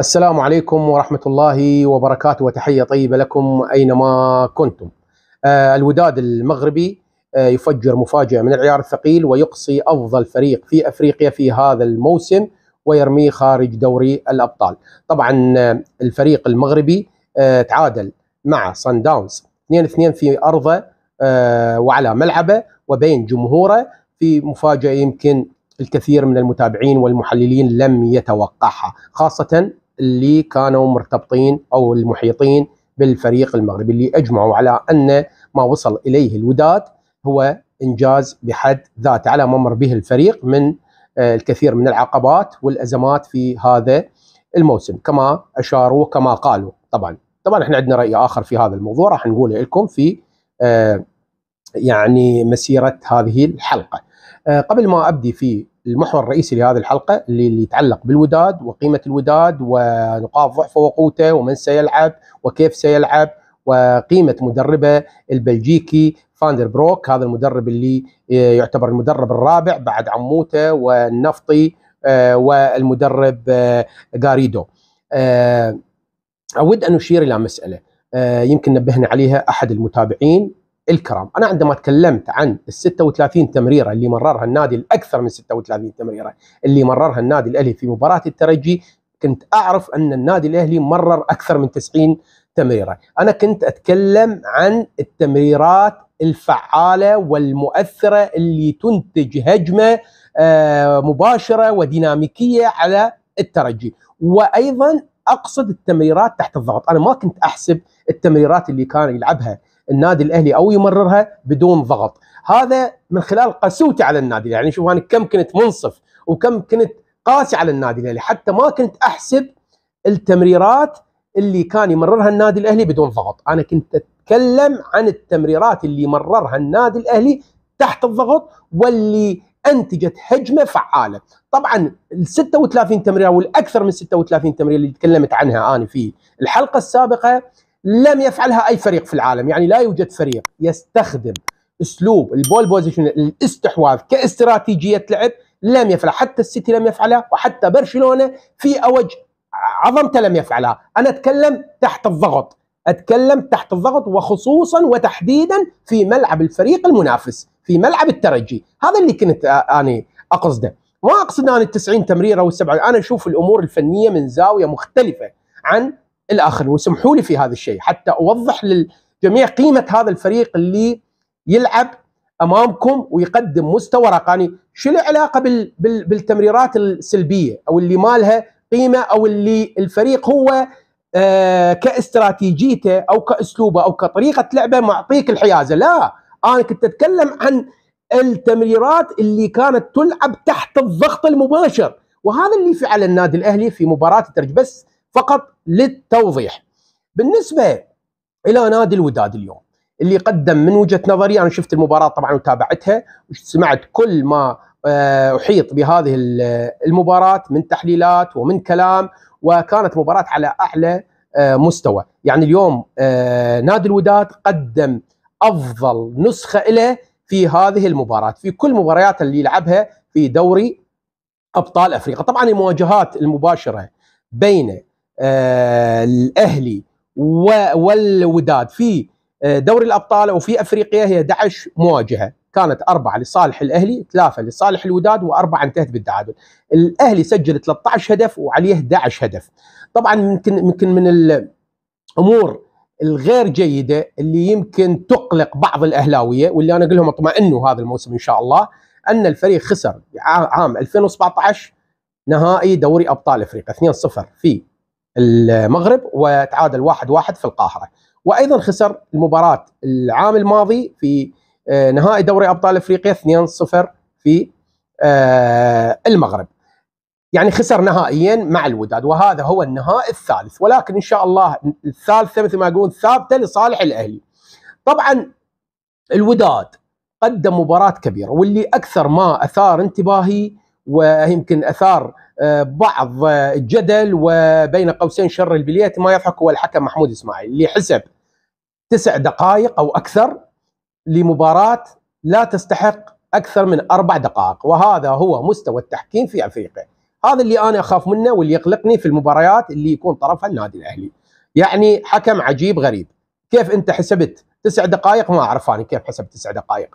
السلام عليكم ورحمة الله وبركاته وتحية طيبة لكم أينما كنتم آه، الوداد المغربي آه، يفجر مفاجأة من العيار الثقيل ويقصي أفضل فريق في أفريقيا في هذا الموسم ويرميه خارج دوري الأبطال طبعا آه، الفريق المغربي تعادل مع صن داونز 2-2 في أرضه وعلى ملعبه وبين جمهوره في مفاجأة يمكن الكثير من المتابعين والمحللين لم يتوقعها خاصة اللي كانوا مرتبطين او المحيطين بالفريق المغربي اللي اجمعوا على ان ما وصل اليه الوداد هو انجاز بحد ذاته على ما مر به الفريق من آه، الكثير من العقبات والازمات في هذا الموسم كما اشاروا كما قالوا طبعا طبعا احنا عندنا راي اخر في هذا الموضوع راح نقوله لكم في آه، يعني مسيره هذه الحلقه آه، قبل ما ابدي في المحور الرئيسي لهذه الحلقه اللي يتعلق بالوداد وقيمه الوداد ونقاط ضعفه وقوته ومن سيلعب وكيف سيلعب وقيمه مدربه البلجيكي فاندر بروك هذا المدرب اللي يعتبر المدرب الرابع بعد عموته والنفطي آه، والمدرب آه، غاريدو آه، اود ان اشير الى مساله يمكن نبهنا عليها احد المتابعين الكرام انا عندما تكلمت عن ال 36 تمريره اللي مررها النادي الاكثر من 36 تمريره اللي مررها النادي الاهلي في مباراه الترجي كنت اعرف ان النادي الاهلي مرر اكثر من 90 تمريره انا كنت اتكلم عن التمريرات الفعاله والمؤثره اللي تنتج هجمه آه، مباشره وديناميكيه على الترجي وايضا اقصد التمريرات تحت الضغط انا ما كنت احسب التمريرات اللي كان يلعبها النادي الاهلي او يمررها بدون ضغط هذا من خلال قسوتي على النادي يعني شوف انا كم كنت منصف وكم كنت قاسي على النادي الاهلي حتى ما كنت احسب التمريرات اللي كان يمررها النادي الاهلي بدون ضغط انا كنت اتكلم عن التمريرات اللي مررها النادي الاهلي تحت الضغط واللي انتجت هجمه فعاله طبعا ال 36 تمريره والاكثر من 36 تمريره اللي تكلمت عنها انا في الحلقه السابقه لم يفعلها اي فريق في العالم يعني لا يوجد فريق يستخدم اسلوب البول بوزيشن الاستحواذ كاستراتيجيه لعب لم يفعلها حتى السيتي لم يفعلها وحتى برشلونه في اوج عظمته لم يفعلها انا اتكلم تحت الضغط اتكلم تحت الضغط وخصوصا وتحديدا في ملعب الفريق المنافس في ملعب الترجي هذا اللي كنت آه، اني اقصده ما اقصد انا 90 تمريره او انا اشوف الامور الفنيه من زاويه مختلفه عن الى اخره وسمحوا لي في هذا الشيء حتى اوضح للجميع قيمه هذا الفريق اللي يلعب امامكم ويقدم مستوى رقاني شو العلاقه بال بال بالتمريرات السلبيه او اللي ما لها قيمه او اللي الفريق هو آه كاستراتيجيته او كاسلوبه او كطريقه لعبه معطيك الحيازه لا انا كنت اتكلم عن التمريرات اللي كانت تلعب تحت الضغط المباشر وهذا اللي فعل النادي الاهلي في مباراه الترجي بس فقط للتوضيح بالنسبة إلى نادي الوداد اليوم اللي قدم من وجهة نظري أنا شفت المباراة طبعا وتابعتها وسمعت كل ما آه، أحيط بهذه المباراة من تحليلات ومن كلام وكانت مباراة على أعلى آه، مستوى يعني اليوم آه، نادي الوداد قدم أفضل نسخة له في هذه المباراة في كل مباريات اللي يلعبها في دوري أبطال أفريقيا طبعا المواجهات المباشرة بين آه، الاهلي والوداد في آه، دوري الابطال وفي افريقيا هي 11 مواجهه كانت أربعة لصالح الأهلي ثلاثة لصالح الوداد وأربعة انتهت بالتعادل الأهلي سجل 13 هدف وعليه 11 هدف طبعا يمكن يمكن من الأمور الغير جيدة اللي يمكن تقلق بعض الأهلاوية واللي أنا أقول لهم اطمئنوا هذا الموسم إن شاء الله أن الفريق خسر عام 2017 نهائي دوري أبطال أفريقيا 2-0 في المغرب وتعادل واحد واحد في القاهرة وأيضا خسر المباراة العام الماضي في آه، نهائي دوري أبطال أفريقيا 2-0 في آه، المغرب يعني خسر نهائيا مع الوداد وهذا هو النهائي الثالث ولكن ان شاء الله الثالثه مثل ما يقولون ثابته لصالح الاهلي. طبعا الوداد قدم مباراه كبيره واللي اكثر ما اثار انتباهي ويمكن اثار آه، بعض آه، الجدل وبين قوسين شر البليات ما يضحك هو الحكم محمود اسماعيل اللي حسب تسع دقائق او اكثر لمباراه لا تستحق اكثر من اربع دقائق وهذا هو مستوى التحكيم في افريقيا هذا اللي انا اخاف منه واللي يقلقني في المباريات اللي يكون طرفها النادي الاهلي يعني حكم عجيب غريب كيف انت حسبت تسع دقائق ما اعرف انا كيف حسبت تسع دقائق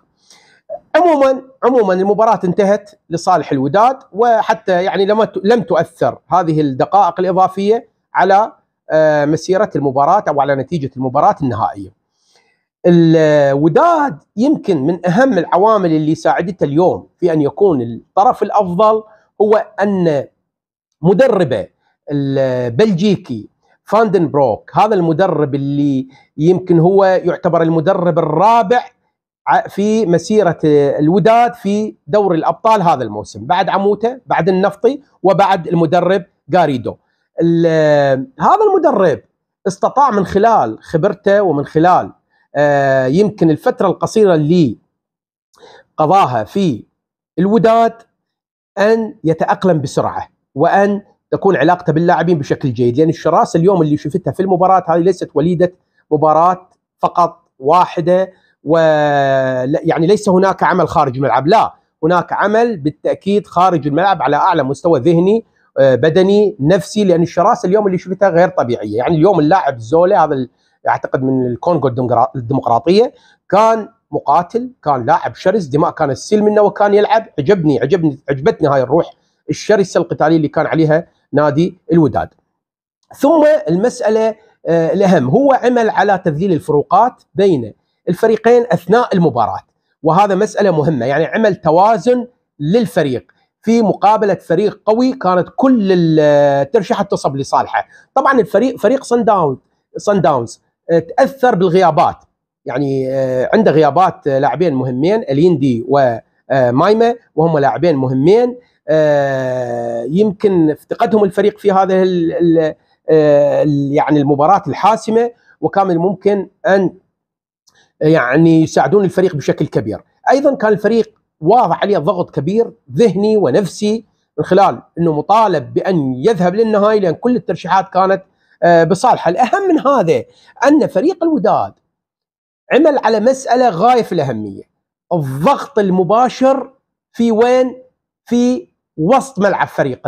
عموما عموما المباراه انتهت لصالح الوداد وحتى يعني لم لم تؤثر هذه الدقائق الاضافيه على آه، مسيره المباراه او على نتيجه المباراه النهائيه. الوداد يمكن من اهم العوامل اللي ساعدته اليوم في ان يكون الطرف الافضل هو ان مدربه البلجيكي فاندن بروك هذا المدرب اللي يمكن هو يعتبر المدرب الرابع في مسيرة الوداد في دوري الأبطال هذا الموسم بعد عموته بعد النفطي وبعد المدرب غاريدو هذا المدرب استطاع من خلال خبرته ومن خلال آه، يمكن الفترة القصيرة اللي قضاها في الوداد أن يتأقلم بسرعة وأن تكون علاقته باللاعبين بشكل جيد لأن يعني الشراسة اليوم اللي شفتها في المباراة هذه ليست وليدة مباراة فقط واحدة ويعني ليس هناك عمل خارج الملعب لا هناك عمل بالتاكيد خارج الملعب على اعلى مستوى ذهني آه، بدني نفسي لان الشراسه اليوم اللي شفتها غير طبيعيه يعني اليوم اللاعب زولا هذا اعتقد من الكونغو الديمقراطيه كان مقاتل كان لاعب شرس دماء كان السيل منه وكان يلعب عجبني عجبني عجبتني هاي الروح الشرسه القتاليه اللي كان عليها نادي الوداد ثم المساله آه، الاهم هو عمل على تذليل الفروقات بين الفريقين اثناء المباراه وهذا مساله مهمه يعني عمل توازن للفريق في مقابله فريق قوي كانت كل الترشيحات آه، تصب لصالحه طبعا الفريق فريق صن داون صن داونز تاثر بالغيابات يعني آه، عنده غيابات آه، لاعبين مهمين اليندي ومايما وهم لاعبين مهمين يمكن افتقدهم الفريق في هذه يعني المباراه الحاسمه وكان من الممكن ان يعني يساعدون الفريق بشكل كبير ايضا كان الفريق واضح عليه ضغط كبير ذهني ونفسي من خلال انه مطالب بان يذهب للنهائي لان كل الترشيحات كانت آه، بصالحه، الاهم من هذا ان فريق الوداد عمل على مساله غايه في الاهميه، الضغط المباشر في وين؟ في وسط ملعب فريق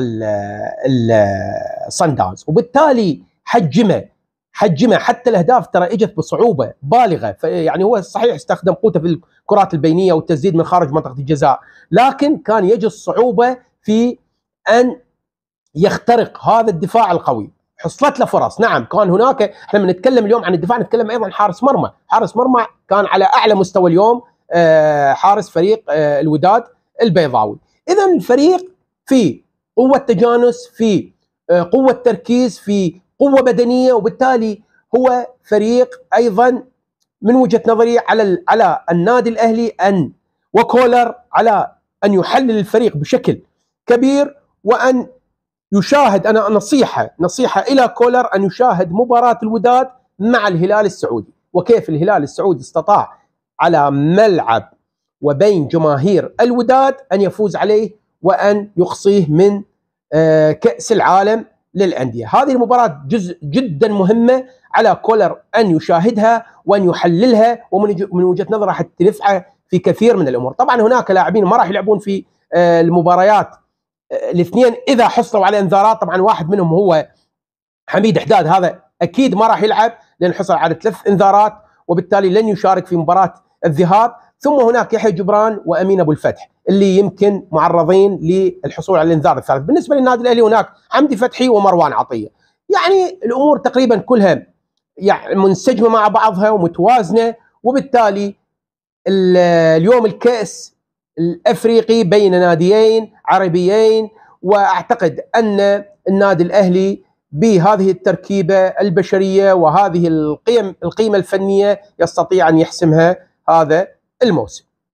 الصن داونز، وبالتالي حجمه حجمها حتى الاهداف ترى اجت بصعوبه بالغه يعني هو صحيح استخدم قوته في الكرات البينيه والتسديد من خارج منطقه الجزاء لكن كان يجد صعوبه في ان يخترق هذا الدفاع القوي حصلت له فرص نعم كان هناك احنا نتكلم اليوم عن الدفاع نتكلم ايضا حارس مرمى حارس مرمى كان على اعلى مستوى اليوم آه، حارس فريق آه، الوداد البيضاوي اذا الفريق في قوه تجانس في آه، قوه تركيز في قوه بدنيه وبالتالي هو فريق ايضا من وجهه نظري على على النادي الاهلي ان وكولر على ان يحلل الفريق بشكل كبير وان يشاهد انا نصيحه نصيحه الى كولر ان يشاهد مباراه الوداد مع الهلال السعودي وكيف الهلال السعودي استطاع على ملعب وبين جماهير الوداد ان يفوز عليه وان يخصيه من آه، كاس العالم للأندية هذه المباراة جزء جدا مهمة على كولر أن يشاهدها وأن يحللها ومن وجهة نظره حتى نفعه في كثير من الأمور طبعا هناك لاعبين ما راح يلعبون في آه، المباريات آه، الاثنين إذا حصلوا على انذارات طبعا واحد منهم هو حميد حداد هذا أكيد ما راح يلعب لأن حصل على ثلاث انذارات وبالتالي لن يشارك في مباراة الذهاب ثم هناك يحيى جبران وامين ابو الفتح اللي يمكن معرضين للحصول على الانذار الثالث بالنسبه للنادي الاهلي هناك عمدي فتحي ومروان عطيه يعني الامور تقريبا كلها يعني منسجمه مع بعضها ومتوازنه وبالتالي اليوم الكاس الافريقي بين ناديين عربيين واعتقد ان النادي الاهلي بهذه التركيبه البشريه وهذه القيم القيمه الفنيه يستطيع ان يحسمها هذا الموسم